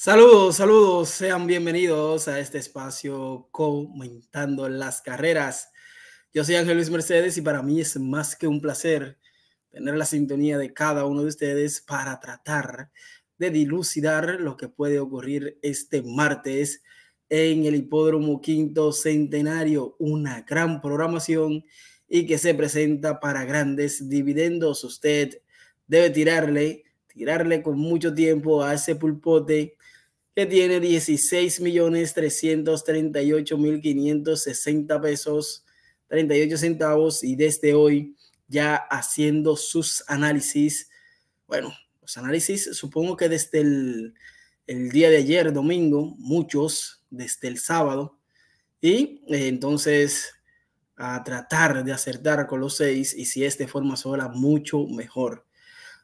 Saludos, saludos, sean bienvenidos a este espacio comentando las carreras. Yo soy Ángel Luis Mercedes y para mí es más que un placer tener la sintonía de cada uno de ustedes para tratar de dilucidar lo que puede ocurrir este martes en el Hipódromo Quinto Centenario, una gran programación y que se presenta para grandes dividendos. Usted debe tirarle, tirarle con mucho tiempo a ese pulpote que tiene 16 millones 338 mil 560 pesos 38 centavos y desde hoy ya haciendo sus análisis. Bueno, los análisis supongo que desde el, día de ayer, domingo, muchos, desde el sábado. Y eh, entonces a tratar de acertar con los seis y si es de forma sola, mucho mejor.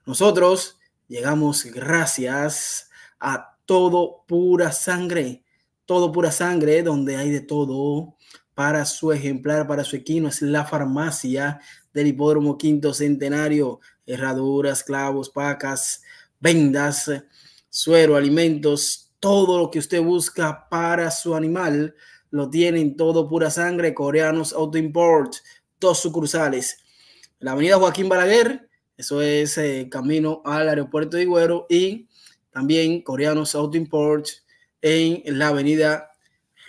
Nosotros llegamos gracias a todo pura sangre, todo pura sangre, donde hay de todo para su ejemplar, para su equino, es la farmacia del hipódromo quinto centenario, herraduras, clavos, pacas, vendas, suero, alimentos, todo lo que usted busca para su animal, lo tienen todo pura sangre, coreanos auto import, dos sucursales, la avenida Joaquín Balaguer, eso es eh, camino al aeropuerto de Higüero y también coreanos Auto Imports en la avenida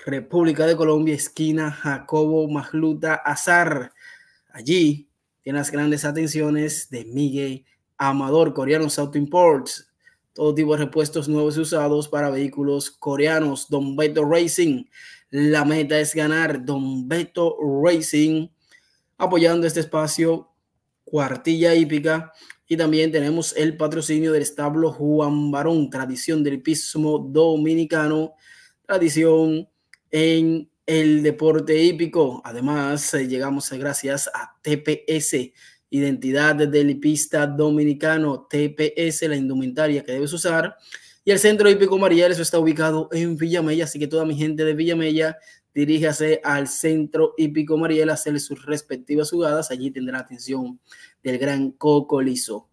República de Colombia, esquina Jacobo Magluta Azar. Allí tiene las grandes atenciones de Miguel Amador, coreanos Auto Imports. Todo tipo de repuestos nuevos y usados para vehículos coreanos. Don Beto Racing. La meta es ganar. Don Beto Racing. Apoyando este espacio, cuartilla hípica y también tenemos el patrocinio del establo Juan Barón, tradición del pismo dominicano, tradición en el deporte hípico. Además, eh, llegamos eh, gracias a TPS, identidad del hipista dominicano, TPS, la indumentaria que debes usar. Y el Centro Hípico Mariel, eso está ubicado en Villamella, así que toda mi gente de Villamella diríjase al centro hípico Mariel a hacer sus respectivas jugadas. Allí tendrá atención del gran Coco Liso.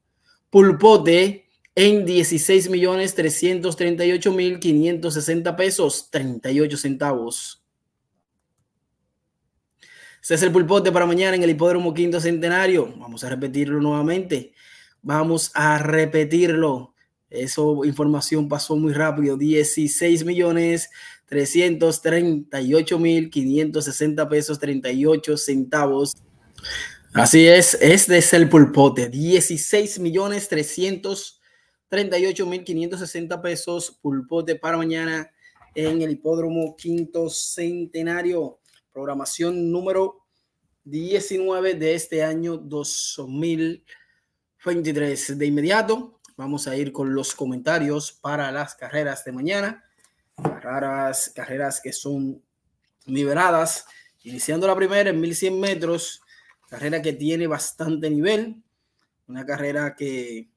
Pulpote en 16 millones 338 mil 560 pesos 38 centavos. es el Pulpote para mañana en el Hipódromo Quinto Centenario. Vamos a repetirlo nuevamente. Vamos a repetirlo. Eso información pasó muy rápido. 16 millones 338.560 pesos 38 centavos. Así es, este es el pulpote, 16,338,560 millones sesenta pesos pulpote para mañana en el hipódromo quinto centenario, programación número 19 de este año 2023. De inmediato vamos a ir con los comentarios para las carreras de mañana raras carreras que son liberadas Iniciando la primera en 1100 metros, carrera que tiene bastante nivel, una carrera que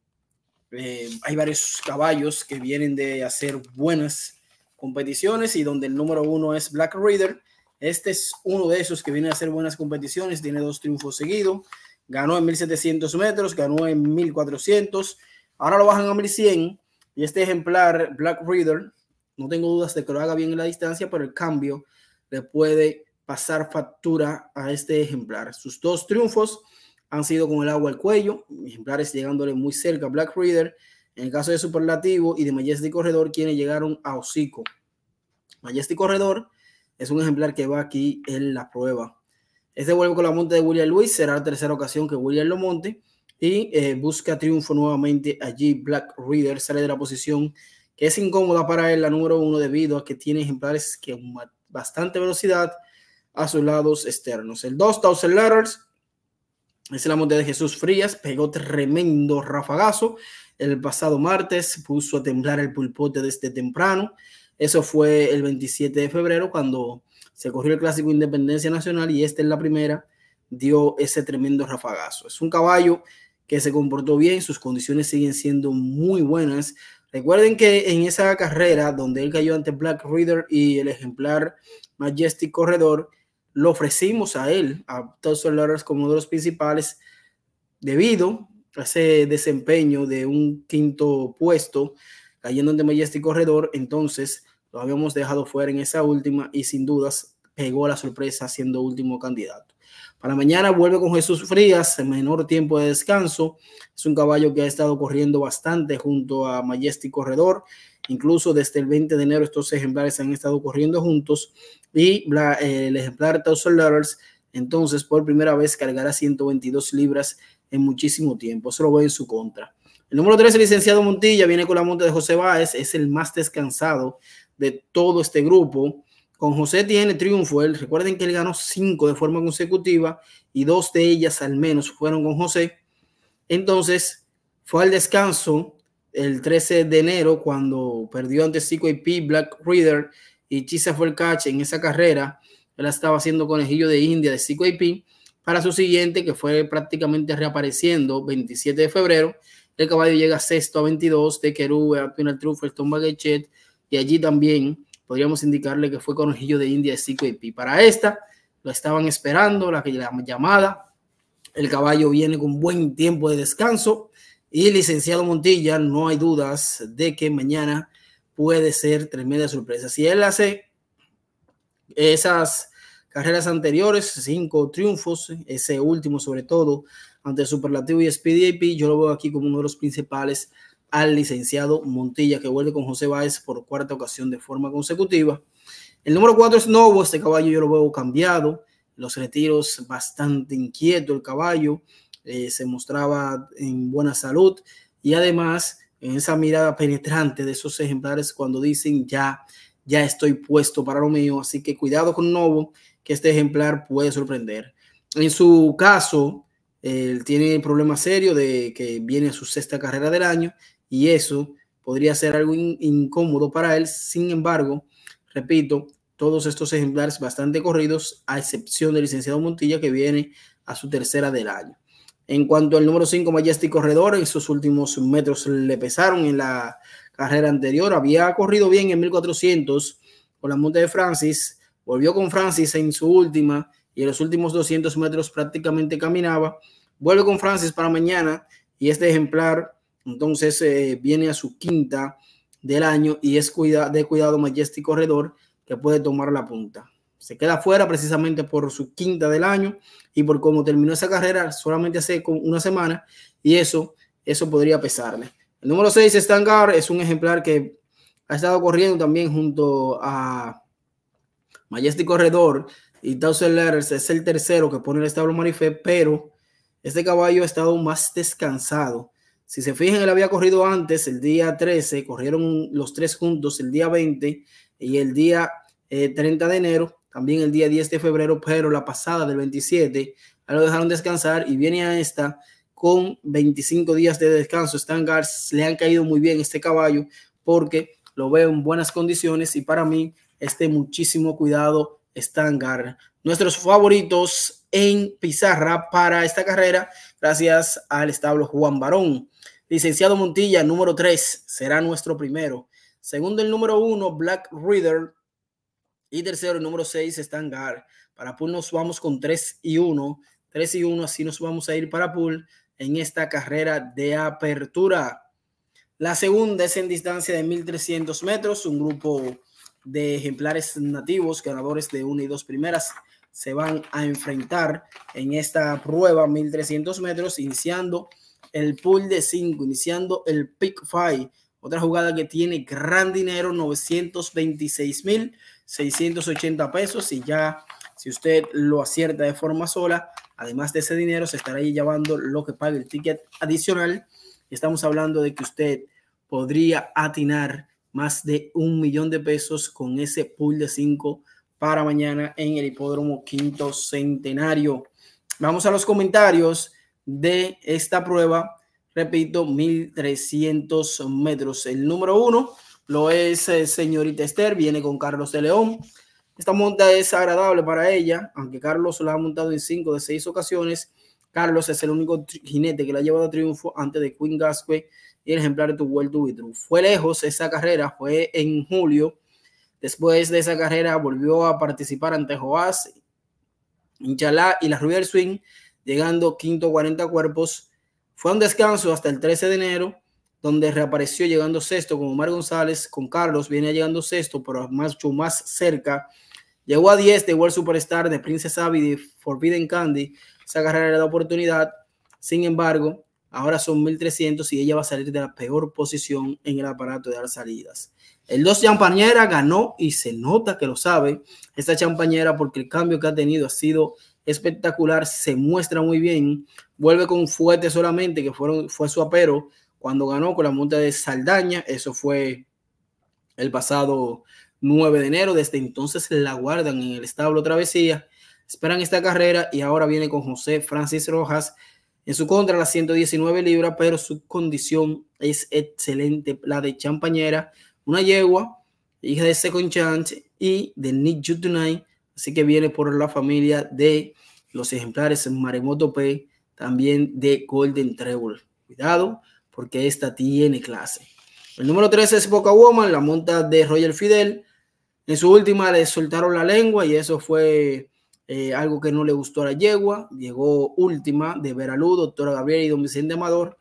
eh, hay varios caballos que vienen de hacer buenas competiciones y donde el número uno es Black Reader. Este es uno de esos que viene a hacer buenas competiciones, tiene dos triunfos seguidos, ganó en 1700 metros, ganó en 1400, ahora lo bajan a 1100 y este ejemplar Black Reader no tengo dudas de que lo haga bien en la distancia, pero el cambio le puede pasar factura a este ejemplar. Sus dos triunfos han sido con el agua al cuello, ejemplares llegándole muy cerca a Black Reader. En el caso de Superlativo y de Majestic Corredor, quienes llegaron a hocico. Majestic Corredor es un ejemplar que va aquí en la prueba. Este vuelvo con la monta de William Luis, será la tercera ocasión que William lo monte y eh, busca triunfo nuevamente allí. Black Reader sale de la posición que es incómoda para él la número uno debido a que tiene ejemplares que bastante velocidad a sus lados externos. El 2000 Letters es la montaña de Jesús Frías, pegó tremendo rafagazo el pasado martes, puso a temblar el pulpote desde temprano. Eso fue el 27 de febrero cuando se corrió el clásico Independencia Nacional y esta es la primera, dio ese tremendo rafagazo. Es un caballo que se comportó bien, sus condiciones siguen siendo muy buenas Recuerden que en esa carrera donde él cayó ante Black Reader y el ejemplar Majestic Corredor, lo ofrecimos a él, a Tulsa Lawrence, como uno de los principales, debido a ese desempeño de un quinto puesto, cayendo ante Majestic Corredor. Entonces, lo habíamos dejado fuera en esa última y sin dudas pegó a la sorpresa siendo último candidato. A la mañana vuelve con Jesús Frías en menor tiempo de descanso. Es un caballo que ha estado corriendo bastante junto a Majestic Corredor. Incluso desde el 20 de enero estos ejemplares han estado corriendo juntos. Y eh, el ejemplar Thousand Letters, entonces por primera vez cargará 122 libras en muchísimo tiempo. Eso lo en su contra. El número 3, el licenciado Montilla, viene con la monta de José Báez. Es el más descansado de todo este grupo. Con José tiene triunfo. Él, recuerden que él ganó cinco de forma consecutiva y dos de ellas al menos fueron con José. Entonces fue al descanso el 13 de enero cuando perdió ante P Black Reader y Chisa fue el catch en esa carrera. Él estaba haciendo conejillo de India de P para su siguiente que fue prácticamente reapareciendo 27 de febrero. El caballo llega sexto a 22 de Kerouac, Pinal Truffle, Tom Gachet, y allí también podríamos indicarle que fue con Conejillo de India de CQP. Para esta, lo estaban esperando, la, llamada. El caballo viene con buen tiempo de descanso. Y licenciado Montilla, no hay dudas de que mañana puede ser tremenda sorpresa. Si él hace esas carreras anteriores, cinco triunfos, ese último sobre todo, ante Superlativo y AP, yo lo veo aquí como uno de los principales al licenciado Montilla, que vuelve con José Báez por cuarta ocasión de forma consecutiva. El número cuatro es Novo, este caballo yo lo veo cambiado, los retiros bastante inquieto el caballo, eh, se mostraba en buena salud y además en esa mirada penetrante de esos ejemplares cuando dicen ya, ya estoy puesto para lo mío, así que cuidado con Novo, que este ejemplar puede sorprender. En su caso, él tiene el problema serio de que viene a su sexta carrera del año y eso podría ser algo incómodo para él. Sin embargo, repito, todos estos ejemplares bastante corridos, a excepción del licenciado Montilla que viene a su tercera del año. En cuanto al número 5, Majestic Corredor, en sus últimos metros le pesaron en la carrera anterior. Había corrido bien en 1400 con la monta de Francis. Volvió con Francis en su última y en los últimos 200 metros prácticamente caminaba. Vuelve con Francis para mañana y este ejemplar entonces eh, viene a su quinta del año y es de cuidado Majestic Corredor que puede tomar la punta. Se queda fuera precisamente por su quinta del año y por cómo terminó esa carrera solamente hace una semana y eso, eso podría pesarle. El número 6, Stangar, es un ejemplar que ha estado corriendo también junto a Majestic Corredor y Thousand Letters es el tercero que pone el establo Marifé, pero este caballo ha estado más descansado si se fijan, él había corrido antes, el día 13, corrieron los tres juntos el día 20 y el día 30 eh, de enero, también el día 10 de febrero, pero la pasada del 27, lo dejaron descansar y viene a esta con 25 días de descanso. Stangar le han caído muy bien este caballo porque lo veo en buenas condiciones y para mí este muchísimo cuidado Stangar, Nuestros favoritos en pizarra para esta carrera gracias al establo Juan Barón. Licenciado Montilla, número 3, será nuestro primero. Segundo, el número 1, Black Reader. Y tercero, el número 6, Stangar. Para pool nos vamos con 3 y 1. 3 y 1, así nos vamos a ir para pool en esta carrera de apertura. La segunda es en distancia de 1300 metros, un grupo de ejemplares nativos, ganadores de una y dos primeras, se van a enfrentar en esta prueba 1300 metros, iniciando el pool de 5, iniciando el pick 5. Otra jugada que tiene gran dinero, 926.680 pesos. Y ya, si usted lo acierta de forma sola, además de ese dinero, se estará llevando lo que pague el ticket adicional. Estamos hablando de que usted podría atinar más de un millón de pesos con ese pool de 5 para mañana en el hipódromo quinto centenario. Vamos a los comentarios de esta prueba. Repito, 1300 metros. El número uno lo es eh, señorita Esther, viene con Carlos de León. Esta monta es agradable para ella, aunque Carlos la ha montado en cinco de seis ocasiones. Carlos es el único jinete que la ha llevado a triunfo antes de Queen gasque y el ejemplar de Tu Vuelto Fue lejos esa carrera, fue en julio. Después de esa carrera volvió a participar ante Joás, Inchalá y la River Swing llegando quinto 40 cuerpos. Fue un descanso hasta el 13 de enero, donde reapareció llegando sexto con Omar González, con Carlos, viene llegando sexto, pero más, más cerca. Llegó a 10 de World Superstar, de Princess Abby, de Forbidden Candy. Se agarrará la oportunidad. Sin embargo, ahora son 1300 y ella va a salir de la peor posición en el aparato de dar salidas. El 2 champañera ganó y se nota que lo sabe esta champañera porque el cambio que ha tenido ha sido espectacular, se muestra muy bien, vuelve con fuerte solamente, que fueron, fue su apero cuando ganó con la monta de Saldaña, eso fue el pasado 9 de enero, desde entonces la guardan en el establo Travesía, esperan esta carrera y ahora viene con José Francis Rojas en su contra las 119 libras, pero su condición es excelente, la de champañera, una yegua, hija de Second Chance y de Nick You Así que viene por la familia de los ejemplares Maremoto P, también de Golden Treble. Cuidado, porque esta tiene clase. El número 13 es Boca Woman, la monta de Roger Fidel. En su última le soltaron la lengua y eso fue eh, algo que no le gustó a la yegua. Llegó última de Veralú, doctora Gabriel y don Vicente Amador.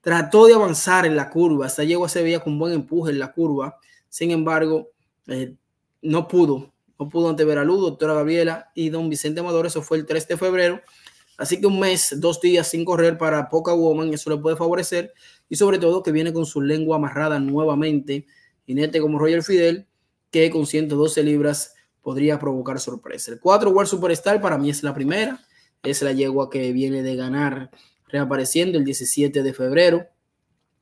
Trató de avanzar en la curva. Esta yegua se veía con buen empuje en la curva. Sin embargo, eh, no pudo no pudo ante Veralú, doctora Gabriela y don Vicente Amador. Eso fue el 3 de febrero. Así que un mes, dos días sin correr para Poca Woman, eso le puede favorecer. Y sobre todo que viene con su lengua amarrada nuevamente. Jinete como Roger Fidel, que con 112 libras podría provocar sorpresa. El 4 World Superstar para mí es la primera. Es la yegua que viene de ganar reapareciendo el 17 de febrero.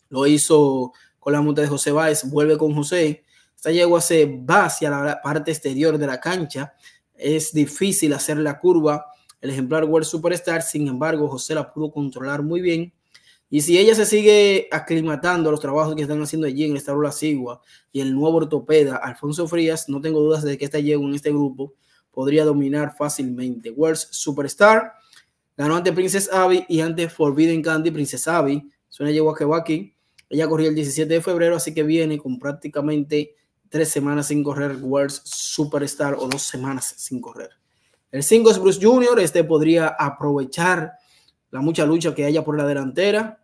Lo hizo con la monta de José Báez, vuelve con José esta yegua se va hacia la parte exterior de la cancha. Es difícil hacer la curva. El ejemplar World Superstar, sin embargo, José la pudo controlar muy bien. Y si ella se sigue aclimatando a los trabajos que están haciendo allí en el Estado de la Cigua, y el nuevo ortopeda Alfonso Frías, no tengo dudas de que esta yegua en este grupo podría dominar fácilmente. World Superstar ganó ante Princess Abby y ante Forbidden Candy Princess Abby. Es una yegua que va aquí. Ella corrió el 17 de febrero, así que viene con prácticamente tres semanas sin correr, World's Superstar o dos semanas sin correr. El 5 es Bruce Jr., este podría aprovechar la mucha lucha que haya por la delantera.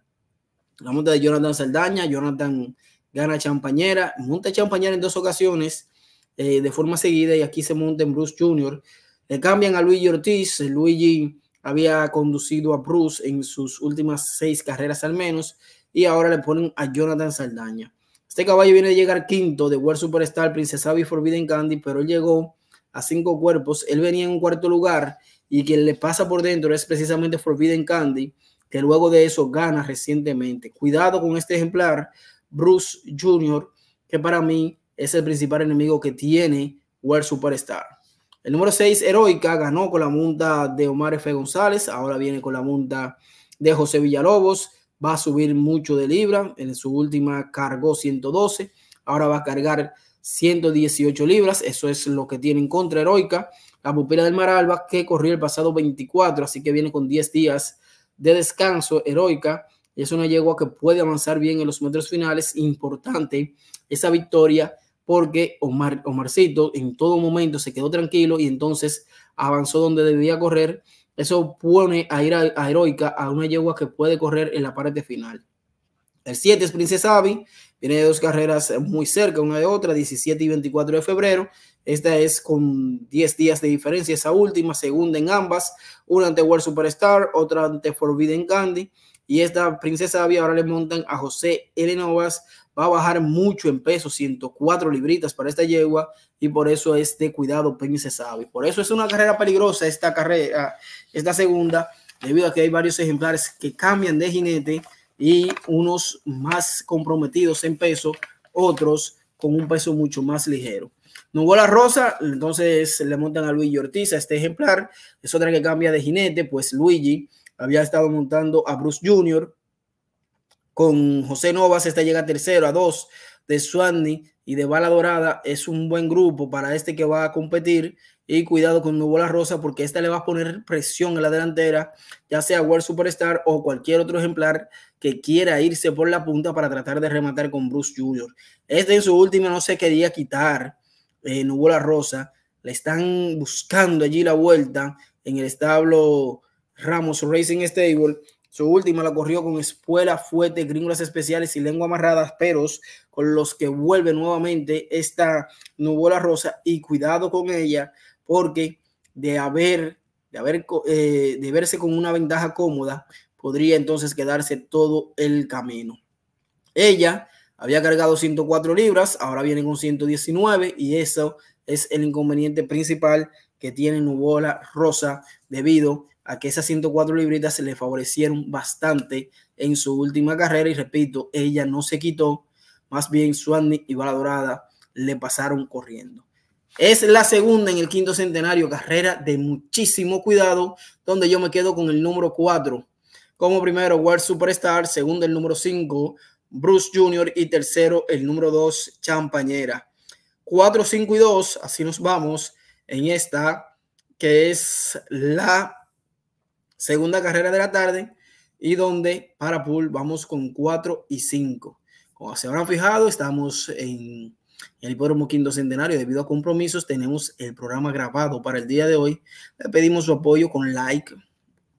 La monta de Jonathan Saldaña, Jonathan gana champañera, monta champañera en dos ocasiones eh, de forma seguida y aquí se monta en Bruce Jr. Le cambian a Luigi Ortiz, Luigi había conducido a Bruce en sus últimas seis carreras al menos y ahora le ponen a Jonathan Saldaña. Este caballo viene a llegar quinto de World Superstar, Princesa y Forbidden Candy, pero él llegó a cinco cuerpos. Él venía en cuarto lugar y quien le pasa por dentro es precisamente Forbidden Candy, que luego de eso gana recientemente. Cuidado con este ejemplar, Bruce Jr., que para mí es el principal enemigo que tiene World Superstar. El número seis, Heroica, ganó con la monta de Omar F. González, ahora viene con la monta de José Villalobos va a subir mucho de libra. En su última cargó 112, ahora va a cargar 118 libras. Eso es lo que tiene en contra Heroica, la pupila del Maralba, que corrió el pasado 24, así que viene con 10 días de descanso Heroica. Y es una yegua que puede avanzar bien en los metros finales. Importante esa victoria porque Omar, Omarcito en todo momento se quedó tranquilo y entonces avanzó donde debía correr eso pone a, ir a, Heroica a una yegua que puede correr en la parte final. El 7 es Princesa Abby, tiene dos carreras muy cerca una de otra, 17 y 24 de febrero. Esta es con 10 días de diferencia, esa última, segunda en ambas, una ante World Superstar, otra ante Forbidden Candy. Y esta Princesa Abby ahora le montan a José Elenovas, va a bajar mucho en peso, 104 libritas para esta yegua, y por eso es de cuidado Princesa Abby. Por eso es una carrera peligrosa esta carrera, esta segunda, debido a que hay varios ejemplares que cambian de jinete y unos más comprometidos en peso, otros con un peso mucho más ligero. la Rosa, entonces le montan a Luigi Ortiz a este ejemplar. Es otra que cambia de jinete, pues Luigi había estado montando a Bruce Jr. Con José Novas, esta llega tercero a dos de Swanny y de Bala Dorada. Es un buen grupo para este que va a competir y cuidado con Nubola Rosa porque esta le va a poner presión en la delantera, ya sea World Superstar o cualquier otro ejemplar que quiera irse por la punta para tratar de rematar con Bruce Jr. Este en su última no se quería quitar eh, Nubola Rosa. Le están buscando allí la vuelta en el establo Ramos Racing Stable. Su última la corrió con espuela, fuerte, gringolas especiales y lengua amarrada. Pero con los que vuelve nuevamente esta nubola rosa. Y cuidado con ella, porque de haber, de haber, eh, de verse con una ventaja cómoda, podría entonces quedarse todo el camino. Ella había cargado 104 libras, ahora viene con 119 y eso es el inconveniente principal que tiene Nubola Rosa debido a que esas 104 libritas se le favorecieron bastante en su última carrera y repito, ella no se quitó, más bien Suani y Bala Dorada le pasaron corriendo. Es la segunda en el quinto centenario, carrera de muchísimo cuidado, donde yo me quedo con el número 4. Como primero, World Superstar, segundo el número 5, Bruce Jr. y tercero el número 2, Champañera. 4, 5 y 2, así nos vamos en esta, que es la segunda carrera de la tarde y donde para pool vamos con 4 y 5. Como se habrán fijado, estamos en el Hipódromo Quinto Centenario. Debido a compromisos, tenemos el programa grabado para el día de hoy. Le pedimos su apoyo con like.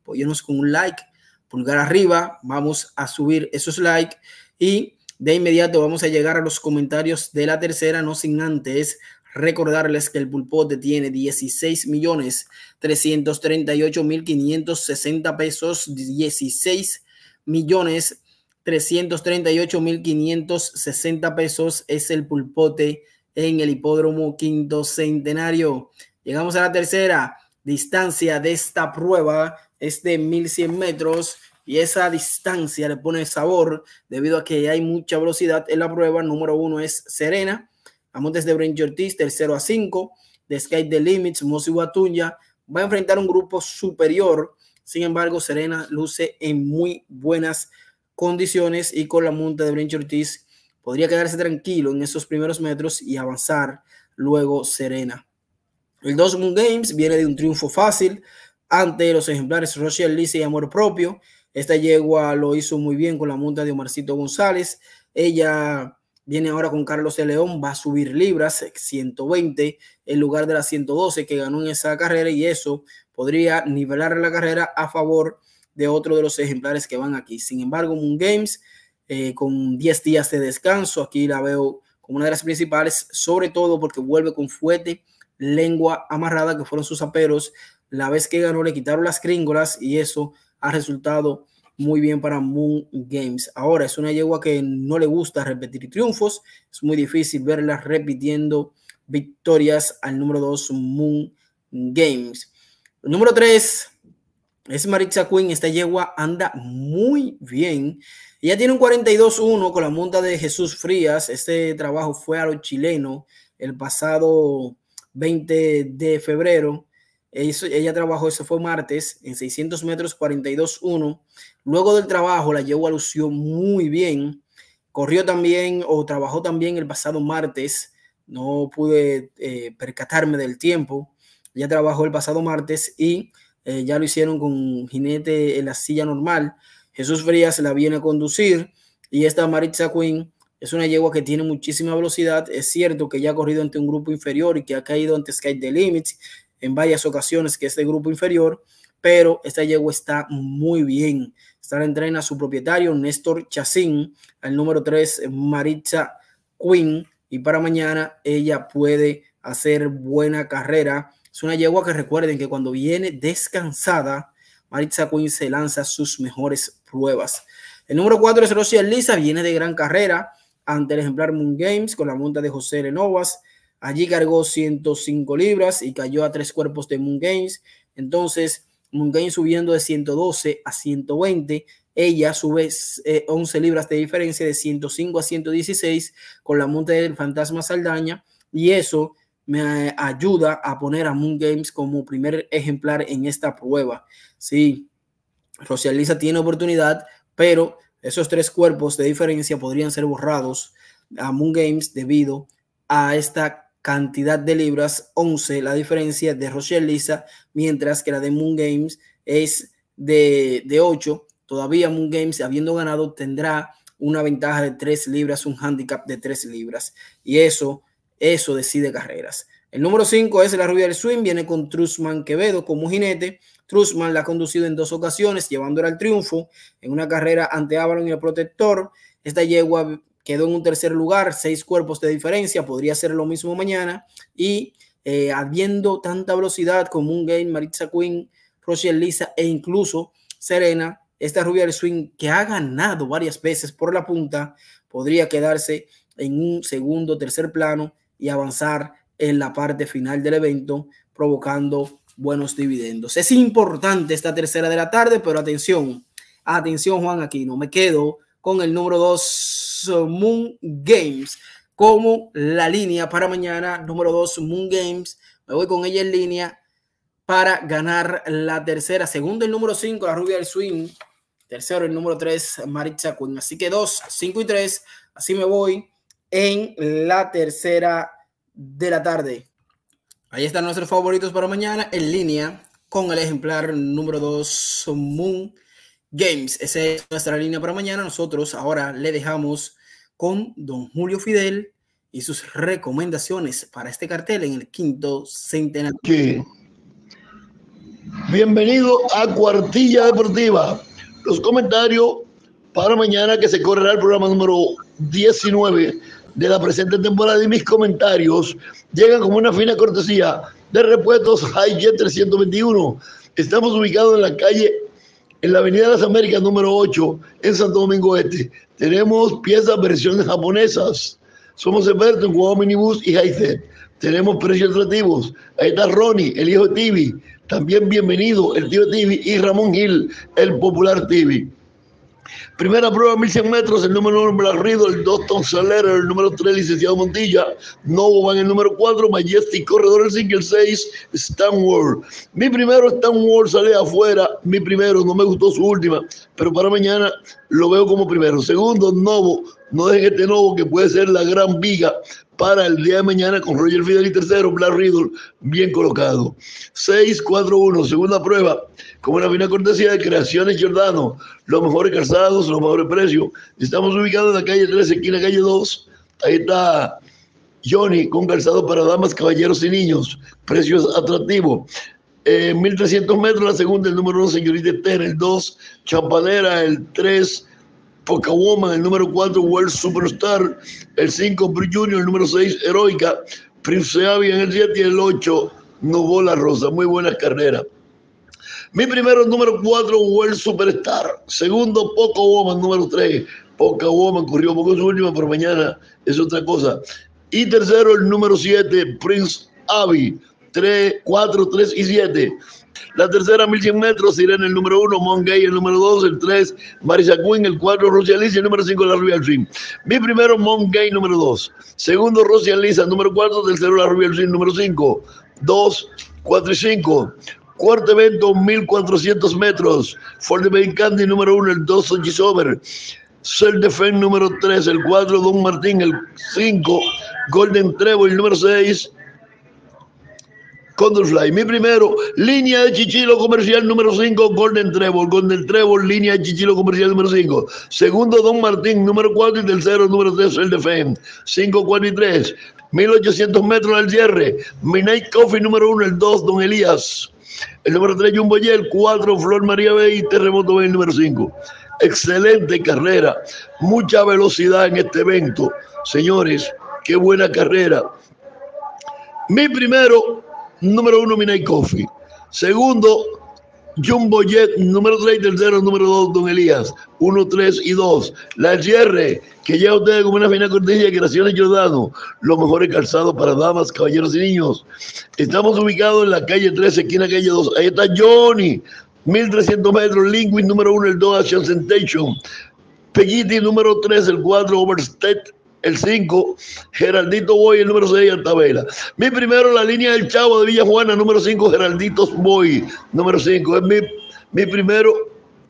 Apóyenos con un like, pulgar arriba. Vamos a subir esos likes y de inmediato vamos a llegar a los comentarios de la tercera, no sin antes recordarles que el Pulpote tiene 16 millones 338 mil 560 pesos, 16 millones 338.560 pesos es el pulpote en el hipódromo quinto centenario. Llegamos a la tercera distancia de esta prueba, es de 1100 metros y esa distancia le pone sabor debido a que hay mucha velocidad en la prueba. Número uno es Serena, a Montes de Brain tercero a 5, de Sky The Limits, Mosi va a enfrentar un grupo superior. Sin embargo, Serena luce en muy buenas condiciones y con la monta de Brinch Ortiz podría quedarse tranquilo en esos primeros metros y avanzar luego serena. El Dos Moon Games viene de un triunfo fácil ante los ejemplares Rochelle Lice y Amor Propio. Esta yegua lo hizo muy bien con la monta de Omarcito González. Ella viene ahora con Carlos de León, va a subir libras, 120 en lugar de las 112 que ganó en esa carrera y eso podría nivelar la carrera a favor de de otro de los ejemplares que van aquí. Sin embargo, Moon Games, eh, con 10 días de descanso, aquí la veo como una de las principales, sobre todo porque vuelve con fuerte lengua amarrada, que fueron sus aperos. La vez que ganó le quitaron las críngolas y eso ha resultado muy bien para Moon Games. Ahora es una yegua que no le gusta repetir triunfos, es muy difícil verla repitiendo victorias al número 2 Moon Games. número 3, es Maritza Quinn, esta yegua anda muy bien. Ella tiene un 42-1 con la monta de Jesús Frías. Este trabajo fue a los chilenos el pasado 20 de febrero. Ella trabajó, eso fue martes, en 600 metros 42-1. Luego del trabajo, la yegua lució muy bien. Corrió también o trabajó también el pasado martes. No pude eh, percatarme del tiempo. Ella trabajó el pasado martes y eh, ya lo hicieron con Jinete en la silla normal. Jesús Frías la viene a conducir y esta Maritza Queen es una yegua que tiene muchísima velocidad. Es cierto que ya ha corrido ante un grupo inferior y que ha caído ante Sky the Limits en varias ocasiones, que es de grupo inferior, pero esta yegua está muy bien. Está la a su propietario Néstor Chacín, al número 3 Maritza Queen y para mañana ella puede hacer buena carrera es una yegua que recuerden que cuando viene descansada, Maritza Queen se lanza sus mejores pruebas. El número 4 es Rosia Elisa. viene de gran carrera ante el ejemplar Moon Games con la monta de José Lenovas. Allí cargó 105 libras y cayó a tres cuerpos de Moon Games. Entonces, Moon Games subiendo de 112 a 120. Ella sube vez eh, 11 libras de diferencia de 105 a 116 con la monta del Fantasma Saldaña. Y eso me eh, ayuda a poner a Moon Games como primer ejemplar en esta prueba. Sí, Rocializa tiene oportunidad, pero esos tres cuerpos de diferencia podrían ser borrados a Moon Games debido a esta cantidad de libras, 11 la diferencia de Rochelle mientras que la de Moon Games es de, de 8. Todavía Moon Games, habiendo ganado, tendrá una ventaja de 3 libras, un handicap de 3 libras. Y eso eso decide carreras. El número 5 es La Rubia del Swing, viene con Trusman Quevedo como jinete. Trusman la ha conducido en dos ocasiones, llevándola al triunfo en una carrera ante Avalon y el Protector. Esta yegua quedó en un tercer lugar, seis cuerpos de diferencia, podría ser lo mismo mañana. Y habiendo eh, tanta velocidad como un game, Maritza Queen, Rochelle Lisa e incluso Serena, esta Rubia del Swing que ha ganado varias veces por la punta, podría quedarse en un segundo, tercer plano y avanzar en la parte final del evento, provocando buenos dividendos. Es importante esta tercera de la tarde, pero atención, atención Juan Aquino, me quedo con el número 2, Moon Games, como la línea para mañana, número 2, Moon Games, me voy con ella en línea para ganar la tercera, segundo el número 5, la rubia del swing, tercero el número 3, Maritza Quinn, así que 2, 5 y 3, así me voy en la tercera de la tarde. Ahí están nuestros favoritos para mañana en línea con el ejemplar número 2 Moon Games. Esa es nuestra línea para mañana. Nosotros ahora le dejamos con don Julio Fidel y sus recomendaciones para este cartel en el quinto centenario. Bienvenido a Cuartilla Deportiva. Los comentarios para mañana que se correrá el programa número 19 de la presente temporada y mis comentarios llegan como una fina cortesía de repuestos Jet 321. Estamos ubicados en la calle, en la Avenida de las Américas número 8, en Santo Domingo Este. Tenemos piezas versiones japonesas. Somos expertos en Guau Minibus y hi Tenemos precios atractivos. Ahí está Ronnie, el hijo de Tibi. También bienvenido el tío Tibi y Ramón Gil, el popular Tibi. Primera prueba, 1100 metros, el número 1, Blarrido, el 2, Tom el número 3, licenciado Montilla, Novo va en el número 4, Majestic Corredor, el el 6, Stanworth. Mi primero, Stanworth sale afuera, mi primero, no me gustó su última, pero para mañana lo veo como primero. Segundo, Novo, no dejen este Novo que puede ser la gran viga para el día de mañana con Roger Fidel y tercero, Black Riddle, bien colocado. 6-4-1, segunda prueba, como una fina cortesía de Creaciones Giordano, los mejores calzados, los mejores precios. Estamos ubicados en la calle 3, aquí en la calle 2. Ahí está Johnny con calzado para damas, caballeros y niños, precios atractivos. Eh, 1300 metros, la segunda, el número 1, señorita Ter, el 2, Champanera, el 3, Poca Woman, el número 4 World Superstar, el 5 Bruce Junior, el número 6 Heroica, Prince Abby en el 7 y el 8 Novola Rosa. Muy buenas carreras. Mi primero, número 4, World Superstar. Segundo, Poca Woman, número 3. Poca Woman corrió poco su última, pero mañana es otra cosa. Y tercero, el número 7, Prince Abby. 3, 4, 3 y 7. La tercera, 1100 metros, Sirena el número 1, Mongay el número 2, el 3, Marisa Queen, el 4, Rusia Lisa, el número 5, la Rubia Dream. Mi primero Mongay número 2, segundo Rusia Lisa, número 4, tercero la Rubia Dream número 5, 2, 4 y 5. Cuarto evento, 1400 metros. For the Bay Candy número 1, el 2, Sonchis Over. Cell Defend número 3, el 4, Don Martín, el 5, Golden Treble, el número 6. Condorfly, Mi primero, línea de Chichilo comercial número 5, Golden Trevor. Golden Trevor, línea de Chichilo comercial número 5. Segundo, Don Martín, número 4 y tercero, número 3, el Defend, FEM. 5, 4 y 3. 1800 metros al cierre. Midnight Coffee número 1, el 2, Don Elías. El número 3, Jumbo el 4, Flor María B y Terremoto B, el número 5. Excelente carrera, mucha velocidad en este evento. Señores, qué buena carrera. Mi primero, número uno, Minay Coffee. Segundo, John Boyet, número 3 tercero, número 2, Don Elías, 1, 3 y 2. La Hierre, que lleva a ustedes como una fina cortilla de Creaciones Giordano, los mejores calzados para damas, caballeros y niños. Estamos ubicados en la calle 3, esquina calle 2. Ahí está Johnny, 1300 metros, Linguis número 1, el 2, Action Station. número 3, el 4, Overstead el 5, Geraldito Boy, el número 6, Altavela. Mi primero la línea del Chavo de Villa número 5, Geraldito Boy, número 5. Es mi, mi primero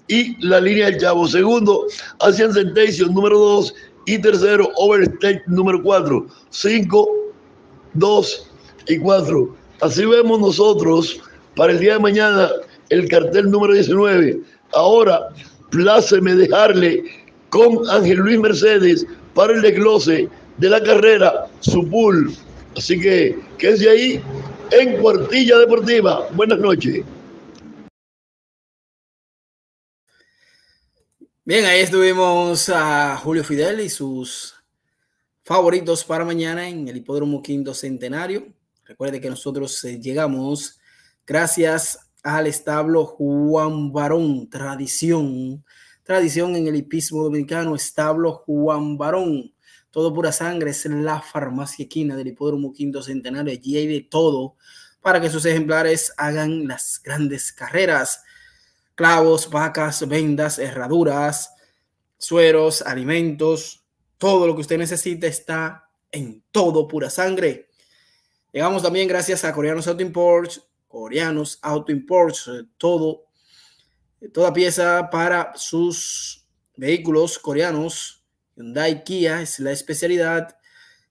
y la línea del Chavo. Segundo, Asian Sentation, número 2. Y tercero, Overstate, número 4. 5, 2 y 4. Así vemos nosotros para el día de mañana el cartel número 19. Ahora, pláceme dejarle con Ángel Luis Mercedes para el desglose de la carrera su pool. Así que quédense ahí en Cuartilla Deportiva. Buenas noches. Bien, ahí estuvimos a Julio Fidel y sus favoritos para mañana en el Hipódromo Quinto Centenario. Recuerde que nosotros eh, llegamos gracias al establo Juan Barón, tradición Tradición en el hipismo dominicano, establo Juan Barón. Todo pura sangre es la farmacia equina del hipódromo quinto centenario. Allí hay de todo para que sus ejemplares hagan las grandes carreras. Clavos, vacas, vendas, herraduras, sueros, alimentos, todo lo que usted necesita está en todo pura sangre. Llegamos también gracias a Coreanos Auto Imports, Coreanos Auto Imports, todo toda pieza para sus vehículos coreanos. Hyundai Kia es la especialidad,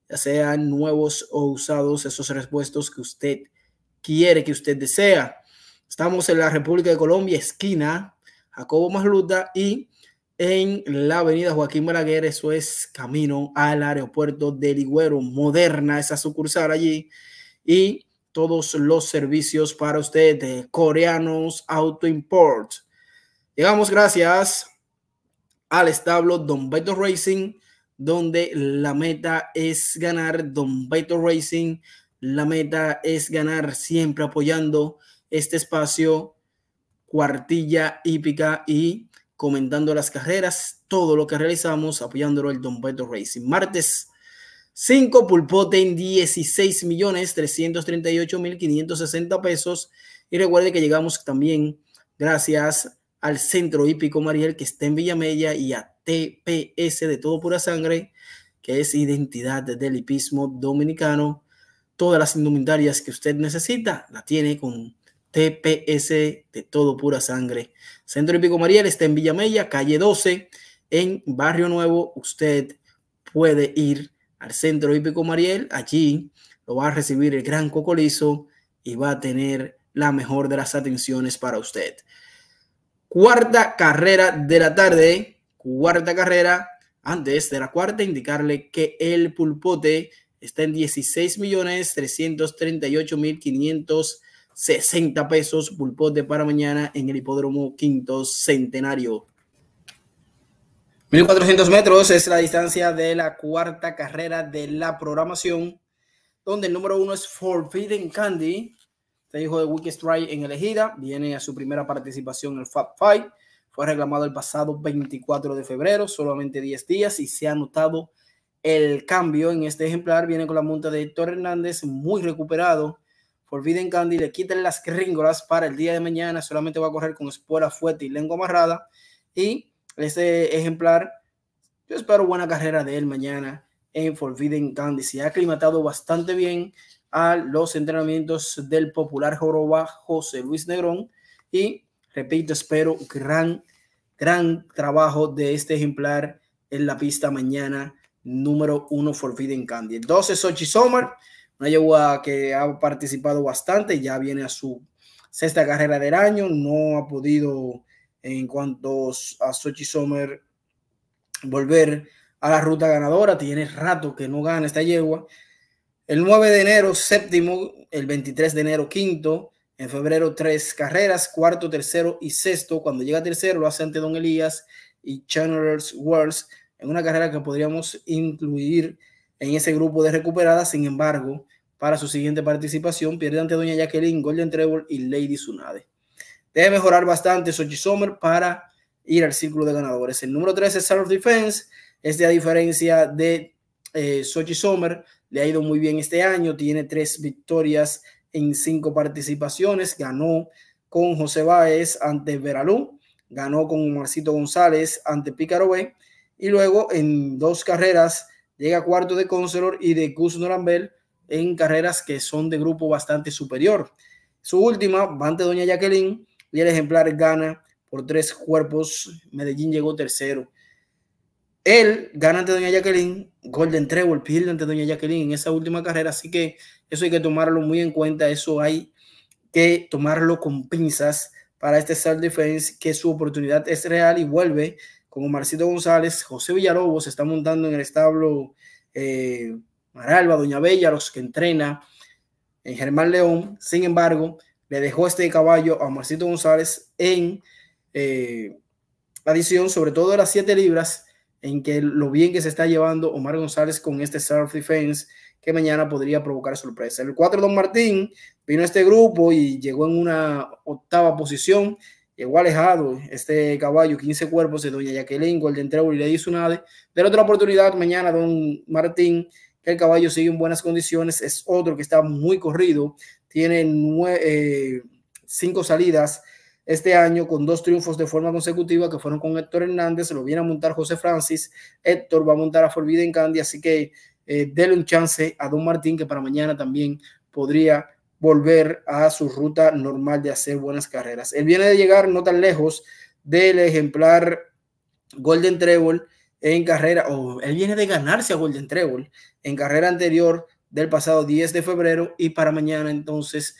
ya sean nuevos o usados, esos repuestos que usted quiere, que usted desea. Estamos en la República de Colombia, esquina Jacobo Masluta y en la avenida Joaquín Balaguer, eso es camino al aeropuerto de Ligüero, moderna esa sucursal allí. Y todos los servicios para usted, coreanos, auto import, Llegamos gracias al establo Don Beto Racing, donde la meta es ganar Don Beto Racing. La meta es ganar siempre apoyando este espacio, cuartilla hípica y comentando las carreras, todo lo que realizamos apoyándolo el Don Beto Racing. Martes 5 pulpote en 16 millones 338 mil 560 pesos. Y recuerde que llegamos también gracias al Centro Hípico Mariel, que está en Villamella, y a TPS de Todo Pura Sangre, que es Identidad del Hipismo Dominicano. Todas las indumentarias que usted necesita la tiene con TPS de Todo Pura Sangre. Centro Hípico Mariel está en Villamella, calle 12, en Barrio Nuevo. Usted puede ir al Centro Hípico Mariel. Allí lo va a recibir el gran Cocolizo y va a tener la mejor de las atenciones para usted cuarta carrera de la tarde, cuarta carrera, antes de la cuarta indicarle que el pulpote está en 16.338.560 pesos, pulpote para mañana en el hipódromo quinto centenario. 1400 metros es la distancia de la cuarta carrera de la programación, donde el número uno es Forbidden Candy, este hijo de Wiki Strike en elegida viene a su primera participación en el Fab Five. Fue reclamado el pasado 24 de febrero, solamente 10 días, y se ha notado el cambio en este ejemplar. Viene con la monta de Héctor Hernández, muy recuperado. Forbidden Candy le quitan las gringolas para el día de mañana. Solamente va a correr con espuela fuerte y lengua amarrada. Y este ejemplar, yo espero buena carrera de él mañana en Forbidden Candy. Se ha aclimatado bastante bien a los entrenamientos del popular joroba José Luis Negrón. Y repito, espero gran, gran trabajo de este ejemplar en la pista mañana, número uno Forbidden Candy. Entonces, Sochi Sommer, una yegua que ha participado bastante, ya viene a su sexta carrera del año, no ha podido en cuanto a Sochi Sommer volver a la ruta ganadora, tiene rato que no gana esta yegua. El 9 de enero, séptimo. El 23 de enero, quinto. En febrero, tres carreras. Cuarto, tercero y sexto. Cuando llega tercero, lo hace ante Don Elías y Chandler's Worlds. En una carrera que podríamos incluir en ese grupo de recuperadas. Sin embargo, para su siguiente participación, pierde ante Doña Jacqueline, Golden Trevor y Lady Sunade Debe mejorar bastante Sochi Sommer para ir al círculo de ganadores. El número es Self Defense, es de a diferencia de eh, Sochi Sommer, le ha ido muy bien este año, tiene tres victorias en cinco participaciones, ganó con José Báez ante Veralú, ganó con Marcito González ante Pícaro B, y luego en dos carreras llega cuarto de Conselor y de Gus Norambel en carreras que son de grupo bastante superior. Su última va ante Doña Jacqueline y el ejemplar gana por tres cuerpos. Medellín llegó tercero. Él gana ante Doña Jacqueline, Golden Treble pierde ante Doña Jacqueline en esa última carrera, así que eso hay que tomarlo muy en cuenta, eso hay que tomarlo con pinzas para este self defense, que su oportunidad es real y vuelve con Marcito González, José Villalobos está montando en el establo eh, Maralba, Doña Bella, los que entrena en eh, Germán León, sin embargo, le dejó este caballo a Marcito González en eh, adición, sobre todo de las 7 libras, en que lo bien que se está llevando Omar González con este self-defense que mañana podría provocar sorpresa. El 4 Don Martín vino a este grupo y llegó en una octava posición, llegó alejado este caballo, 15 cuerpos de Doña Jacqueline, Golden el y le hizo una de, la otra oportunidad mañana Don Martín, que el caballo sigue en buenas condiciones, es otro que está muy corrido, tiene eh, cinco salidas, este año con dos triunfos de forma consecutiva que fueron con Héctor Hernández, se lo viene a montar José Francis, Héctor va a montar a Forbidden Candy, así que eh, déle un chance a Don Martín que para mañana también podría volver a su ruta normal de hacer buenas carreras. Él viene de llegar no tan lejos del ejemplar Golden Treble en carrera, o él viene de ganarse a Golden Treble en carrera anterior del pasado 10 de febrero y para mañana entonces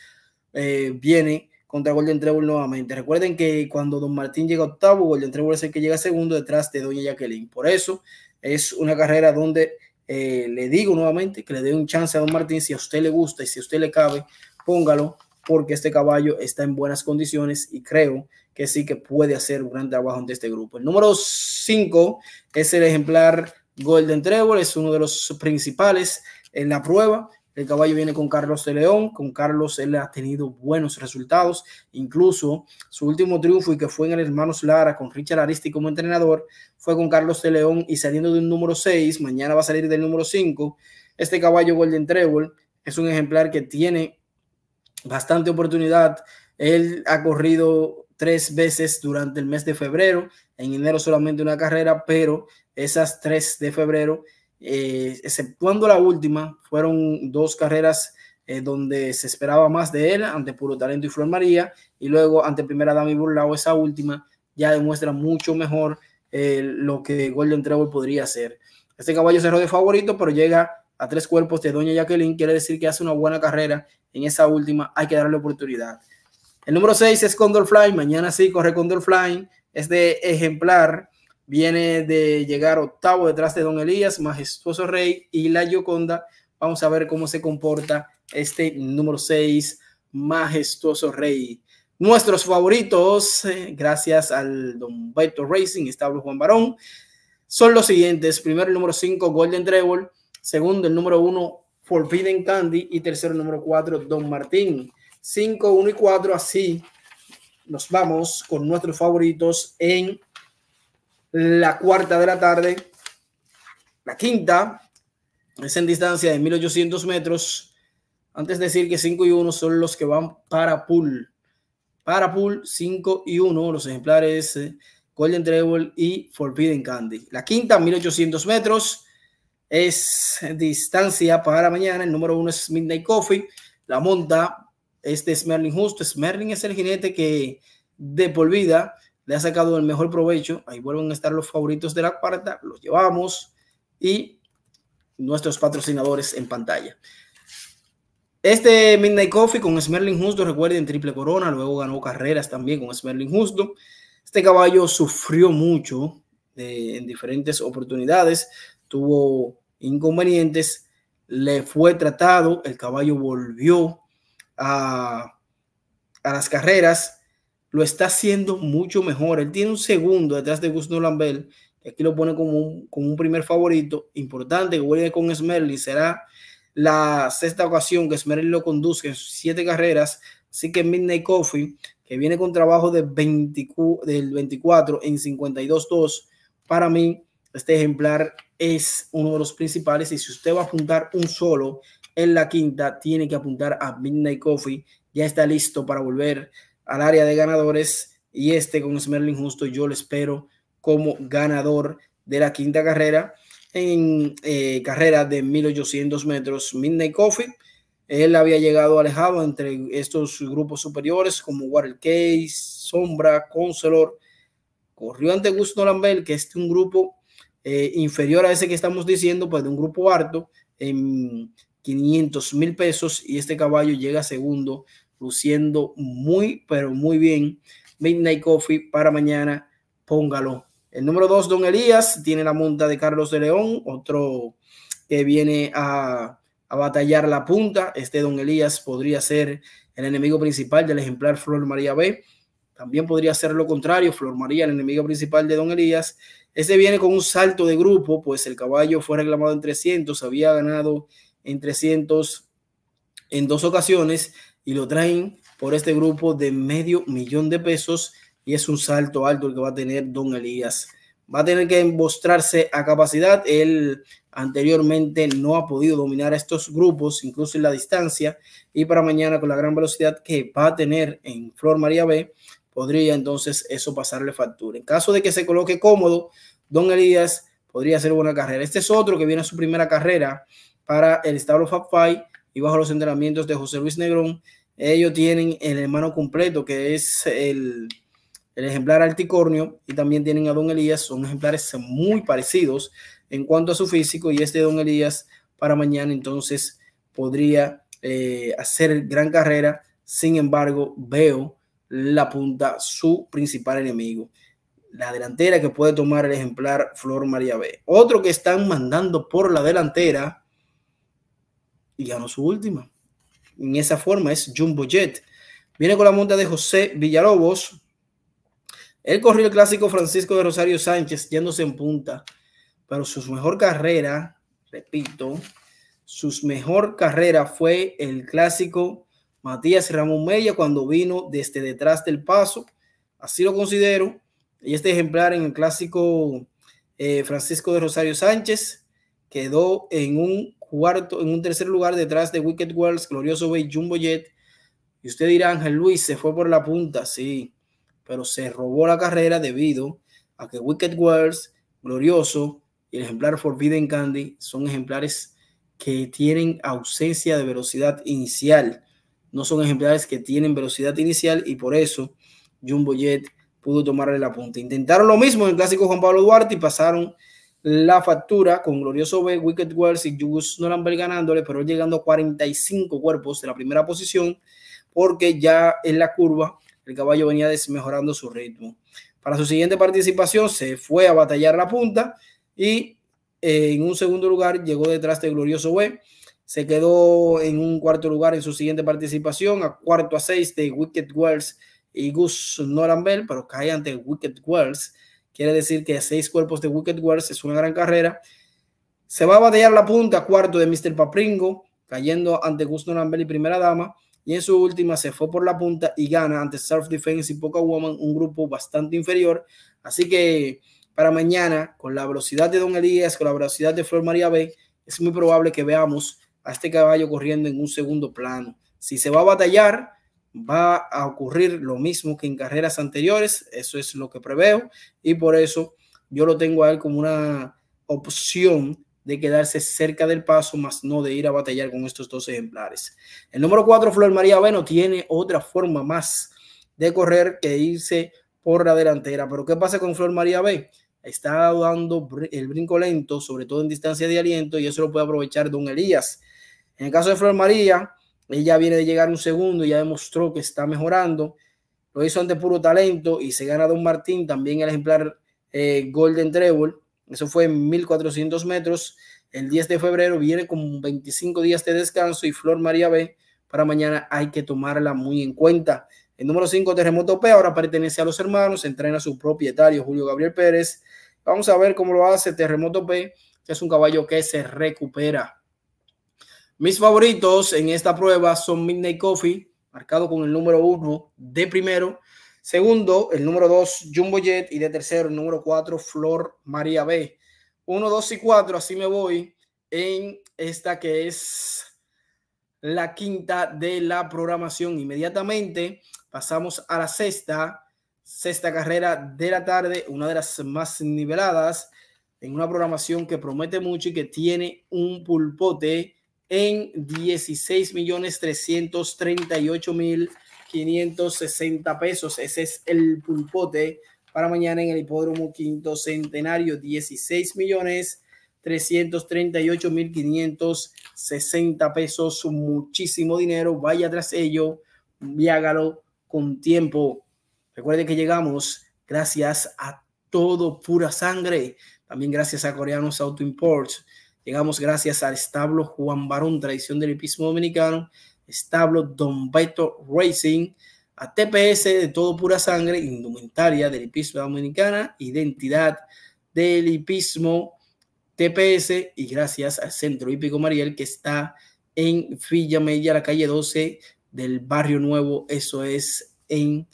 eh, viene contra Golden Treble nuevamente. Recuerden que cuando Don Martín llega octavo, Golden Treble es el que llega segundo detrás de Doña Jacqueline. Por eso es una carrera donde eh, le digo nuevamente que le dé un chance a Don Martín si a usted le gusta y si a usted le cabe, póngalo porque este caballo está en buenas condiciones y creo que sí que puede hacer un gran trabajo ante este grupo. El número 5 es el ejemplar Golden Treble, es uno de los principales en la prueba. El caballo viene con Carlos de León. Con Carlos él ha tenido buenos resultados. Incluso su último triunfo y que fue en el Hermanos Lara con Richard Aristi como entrenador fue con Carlos de León y saliendo de un número 6. Mañana va a salir del número 5. Este caballo Golden Treble es un ejemplar que tiene bastante oportunidad. Él ha corrido tres veces durante el mes de febrero. En enero solamente una carrera, pero esas tres de febrero eh, exceptuando la última, fueron dos carreras eh, donde se esperaba más de él ante Puro Talento y Flor María, y luego ante Primera Dami Burlao, esa última ya demuestra mucho mejor eh, lo que Golden Trevor podría hacer. Este caballo cerró de favorito, pero llega a tres cuerpos de Doña Jacqueline, quiere decir que hace una buena carrera en esa última, hay que darle oportunidad. El número 6 es Condor Fly, mañana sí corre Condor es de ejemplar Viene de llegar octavo detrás de Don Elías, Majestuoso Rey y La Gioconda Vamos a ver cómo se comporta este número 6, Majestuoso Rey. Nuestros favoritos, eh, gracias al Don Beto Racing, establo Juan Barón, son los siguientes. Primero el número 5, Golden Treble. Segundo el número 1, Forbidden Candy. Y tercero el número 4, Don Martín. 5, 1 y 4, así nos vamos con nuestros favoritos en la cuarta de la tarde, la quinta es en distancia de 1800 metros. Antes de decir que 5 y 1 son los que van para pool. Para pool 5 y 1, los ejemplares eh, Golden Treble y Forbidden Candy. La quinta, 1800 metros, es distancia para mañana. El número uno es Midnight Coffee. La monta, este es Merlin Justo. Merlin es el jinete que de por le ha sacado el mejor provecho. Ahí vuelven a estar los favoritos de la cuarta, los llevamos y nuestros patrocinadores en pantalla. Este Midnight Coffee con Smerling Justo, recuerden, triple corona, luego ganó carreras también con Smerling Justo. Este caballo sufrió mucho eh, en diferentes oportunidades, tuvo inconvenientes, le fue tratado, el caballo volvió a, a las carreras, lo está haciendo mucho mejor. Él tiene un segundo detrás de Gus Nolan que aquí lo pone como un, primer favorito. Importante que vuelve con Smerly. Será la sexta ocasión que Smerly lo conduce en siete carreras. Así que Midnight Coffee, que viene con trabajo de del 24 en 52-2, para mí este ejemplar es uno de los principales. Y si usted va a apuntar un solo en la quinta, tiene que apuntar a Midnight Coffee. Ya está listo para volver al área de ganadores y este con Smerling justo, yo lo espero como ganador de la quinta carrera en eh, carrera de 1800 metros Midnight Coffee. Él había llegado alejado entre estos grupos superiores como Water Case, Sombra, Conselor Corrió ante Gusto Lambert, que es un grupo eh, inferior a ese que estamos diciendo, pues de un grupo harto en 500 mil pesos y este caballo llega segundo luciendo muy, pero muy bien. Midnight Coffee para mañana, póngalo. El número dos, Don Elías, tiene la monta de Carlos de León, otro que viene a, a batallar la punta. Este Don Elías podría ser el enemigo principal del ejemplar Flor María B. También podría ser lo contrario, Flor María, el enemigo principal de Don Elías. Este viene con un salto de grupo, pues el caballo fue reclamado en 300, había ganado en 300 en dos ocasiones y lo traen por este grupo de medio millón de pesos y es un salto alto el que va a tener don Elías. Va a tener que mostrarse a capacidad. Él anteriormente no ha podido dominar a estos grupos, incluso en la distancia. Y para mañana, con la gran velocidad que va a tener en Flor María B, podría entonces eso pasarle factura. En caso de que se coloque cómodo, Don Elías podría hacer buena carrera. Este es otro que viene a su primera carrera para el establo Fab Five y bajo los entrenamientos de José Luis Negrón, ellos tienen el hermano completo que es el, ejemplar Alticornio y también tienen a Don Elías, son ejemplares muy parecidos en cuanto a su físico y este Don Elías para mañana entonces podría eh, hacer gran carrera, sin embargo veo la punta su principal enemigo, la delantera que puede tomar el ejemplar Flor María B. Otro que están mandando por la delantera y ganó su última. En esa forma es Jumbo Jet. Viene con la monta de José Villalobos. Él corrió el clásico Francisco de Rosario Sánchez yéndose en punta, pero su mejor carrera, repito, su mejor carrera fue el clásico Matías Ramón Mella cuando vino desde detrás del paso. Así lo considero. Y este ejemplar en el clásico eh, Francisco de Rosario Sánchez quedó en un cuarto, en un tercer lugar detrás de Wicked Worlds, Glorioso Bay, Jumbo Jet. Y usted dirá, Ángel Luis se fue por la punta, sí, pero se robó la carrera debido a que Wicked Worlds, Glorioso y el ejemplar Forbidden Candy son ejemplares que tienen ausencia de velocidad inicial. No son ejemplares que tienen velocidad inicial y por eso Jumbo Jet pudo tomarle la punta. Intentaron lo mismo en el clásico Juan Pablo Duarte y pasaron la factura con Glorioso B, Wicked Wells y Gus Norambel ganándole, pero llegando a 45 cuerpos de la primera posición, porque ya en la curva el caballo venía desmejorando su ritmo. Para su siguiente participación se fue a batallar la punta y eh, en un segundo lugar llegó detrás de Glorioso B. Se quedó en un cuarto lugar en su siguiente participación, a cuarto a seis de Wicked Wells y Gus Norambel, pero cae ante Wicked Wells Quiere decir que seis cuerpos de Wicked Wars es una gran carrera. Se va a batallar la punta, cuarto de Mr. Papringo, cayendo ante Gusto Lambert y Primera Dama. Y en su última se fue por la punta y gana ante Surf Defense y Poca Woman, un grupo bastante inferior. Así que para mañana, con la velocidad de Don Elías, con la velocidad de Flor María B, es muy probable que veamos a este caballo corriendo en un segundo plano. Si se va a batallar, va a ocurrir lo mismo que en carreras anteriores, eso es lo que preveo y por eso yo lo tengo a él como una opción de quedarse cerca del paso, más no de ir a batallar con estos dos ejemplares. El número 4, Flor María B, no tiene otra forma más de correr que irse por la delantera. Pero ¿qué pasa con Flor María B? Está dando el brinco lento, sobre todo en distancia de aliento, y eso lo puede aprovechar Don Elías. En el caso de Flor María, ella viene de llegar un segundo y ya demostró que está mejorando. Lo hizo ante puro talento y se gana Don Martín, también el ejemplar eh, Golden Treble. Eso fue en 1400 metros. El 10 de febrero viene con 25 días de descanso y Flor María B. Para mañana hay que tomarla muy en cuenta. El número 5, Terremoto P, ahora pertenece a los hermanos, entrena a su propietario, Julio Gabriel Pérez. Vamos a ver cómo lo hace Terremoto P, que es un caballo que se recupera. Mis favoritos en esta prueba son Midnight Coffee, marcado con el número uno de primero. Segundo, el número dos Jumbo Jet. Y de tercero, el número cuatro Flor María B. Uno, dos y cuatro. así me voy en esta que es la quinta de la programación. Inmediatamente pasamos a la sexta, sexta carrera de la tarde, una de las más niveladas en una programación que promete mucho y que tiene un pulpote en 16 millones 338 mil 560 pesos. Ese es el pulpote para mañana en el hipódromo quinto centenario, 16 millones 338 mil 560 pesos, muchísimo dinero, vaya tras ello viágalo con tiempo. Recuerde que llegamos gracias a todo pura sangre, también gracias a Coreanos Auto Imports Llegamos gracias al establo Juan Barón, tradición del hipismo dominicano, establo Don Beto Racing, a TPS de todo pura sangre, indumentaria del hipismo dominicana, identidad del hipismo TPS y gracias al Centro Hípico Mariel que está en Villa Mella, la calle 12 del Barrio Nuevo, eso es en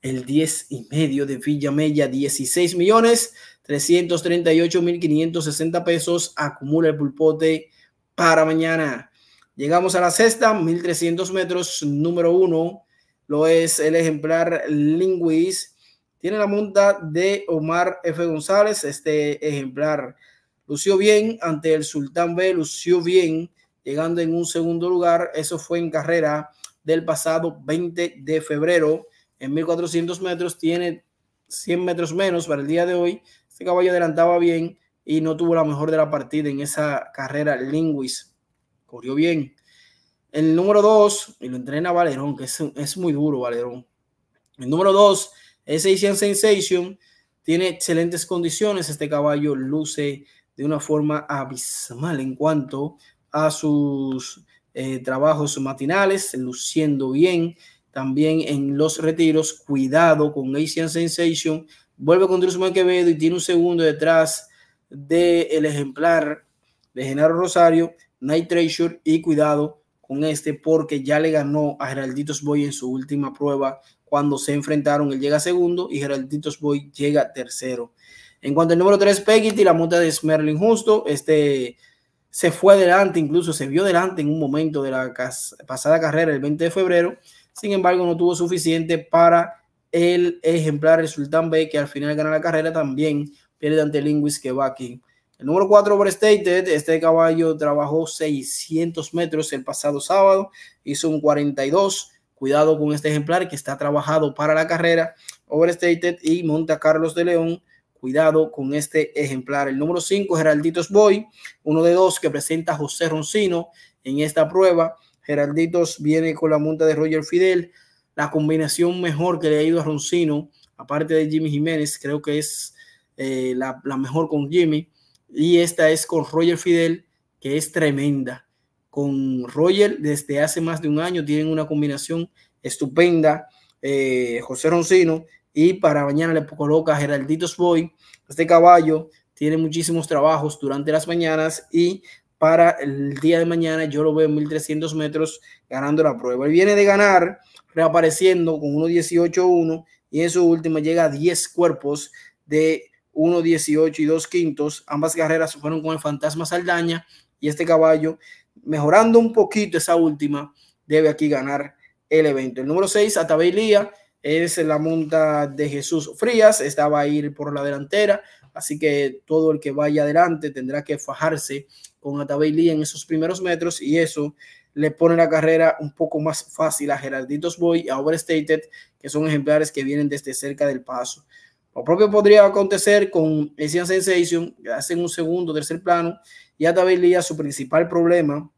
el 10 y medio de Villa Mella, 16 millones 338.560 pesos acumula el pulpote para mañana. Llegamos a la sexta, 1300 metros, número uno. Lo es el ejemplar Linguis. Tiene la monta de Omar F. González. Este ejemplar lució bien ante el Sultán B. Lució bien, llegando en un segundo lugar. Eso fue en carrera del pasado 20 de febrero. En 1400 metros tiene 100 metros menos para el día de hoy. Este caballo adelantaba bien y no tuvo la mejor de la partida en esa carrera. Linguis corrió bien. El número 2, y lo entrena Valerón, que es, muy duro Valerón. El número 2 es Asian Sensation. Tiene excelentes condiciones. Este caballo luce de una forma abismal en cuanto a sus eh, trabajos matinales, luciendo bien. También en los retiros, cuidado con Asian Sensation Vuelve con su Quevedo y tiene un segundo detrás del ejemplar de Genaro Rosario, Night Treasure. Y cuidado con este porque ya le ganó a Geralditos Boy en su última prueba. Cuando se enfrentaron, él llega segundo y Geralditos Boy llega tercero. En cuanto al número 3, Peggy, la monta de Smerlin Justo, este se fue adelante, incluso se vio delante en un momento de la pasada carrera, el 20 de febrero. Sin embargo, no tuvo suficiente para el ejemplar, el Sultan que al final gana la carrera, también pierde ante Linguis que va aquí. El número 4 overstated, este caballo trabajó 600 metros el pasado sábado, hizo un 42. Cuidado con este ejemplar que está trabajado para la carrera. Overstated y Monta Carlos de León. Cuidado con este ejemplar. El número 5, Geralditos Boy, uno de dos que presenta José Roncino en esta prueba. Geralditos viene con la monta de Roger Fidel la combinación mejor que le ha ido a Roncino, aparte de Jimmy Jiménez, creo que es eh, la, mejor con Jimmy. Y esta es con Roger Fidel, que es tremenda. Con Roger, desde hace más de un año, tienen una combinación estupenda. Eh, José Roncino, y para mañana le coloca Geraldito Boy. Este caballo tiene muchísimos trabajos durante las mañanas y para el día de mañana yo lo veo en 1300 metros ganando la prueba. Él viene de ganar reapareciendo con 1.18-1 y en su última llega a 10 cuerpos de 1.18 y 2 quintos. Ambas carreras fueron con el fantasma Saldaña y este caballo, mejorando un poquito esa última, debe aquí ganar el evento. El número 6, Atabeilía, es la monta de Jesús Frías, estaba a ir por la delantera, así que todo el que vaya adelante tendrá que fajarse con Atabeilía en esos primeros metros y eso le pone la carrera un poco más fácil a Geralditos Boy y a Overstated, que son ejemplares que vienen desde cerca del paso. Lo propio podría acontecer con Asian Sensation, que hace un segundo, tercer plano, y a Tabelia su principal problema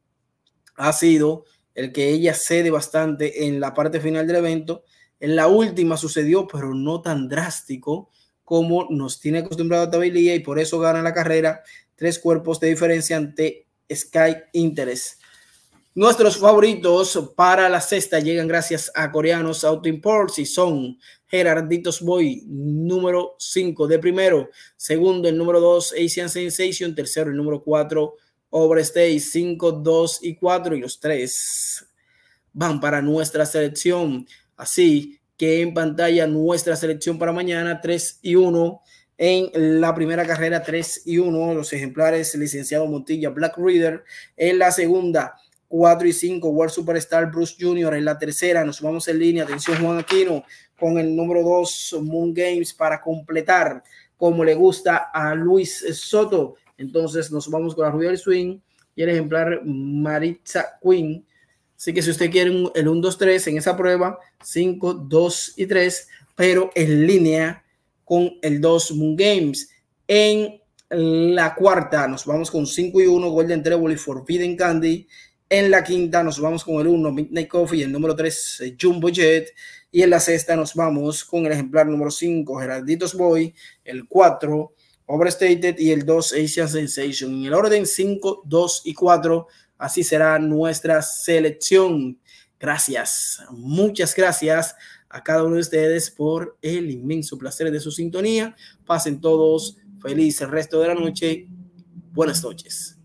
ha sido el que ella cede bastante en la parte final del evento. En la última sucedió, pero no tan drástico como nos tiene acostumbrado Tabelia y por eso gana la carrera tres cuerpos de diferencia ante Sky Interest. Nuestros favoritos para la sexta llegan gracias a Coreanos Auto Imports y son Gerarditos Boy, número 5 de primero, segundo el número 2 Asian Sensation, tercero el número 4 Overstay, 5, 2 y 4 y los 3 van para nuestra selección. Así que en pantalla nuestra selección para mañana 3 y 1 en la primera carrera 3 y 1 los ejemplares licenciado Montilla Black Reader en la segunda 4 y 5, World Superstar Bruce Jr. en la tercera, nos vamos en línea, atención Juan Aquino, con el número 2, Moon Games, para completar como le gusta a Luis Soto. Entonces nos vamos con la Rubia del Swing y el ejemplar Maritza Queen. Así que si usted quiere el 1, 2, 3 en esa prueba, 5, 2 y 3, pero en línea con el 2 Moon Games. En la cuarta nos vamos con 5 y 1 Golden Treble y Forbidden Candy. En la quinta nos vamos con el 1, Midnight Coffee. El número 3, eh, Jumbo Jet. Y en la sexta nos vamos con el ejemplar número 5, Geralditos Boy. El 4, Overstated. Y el 2, Asian Sensation. En el orden 5, 2 y 4. Así será nuestra selección. Gracias, muchas gracias a cada uno de ustedes por el inmenso placer de su sintonía. Pasen todos feliz el resto de la noche. Buenas noches.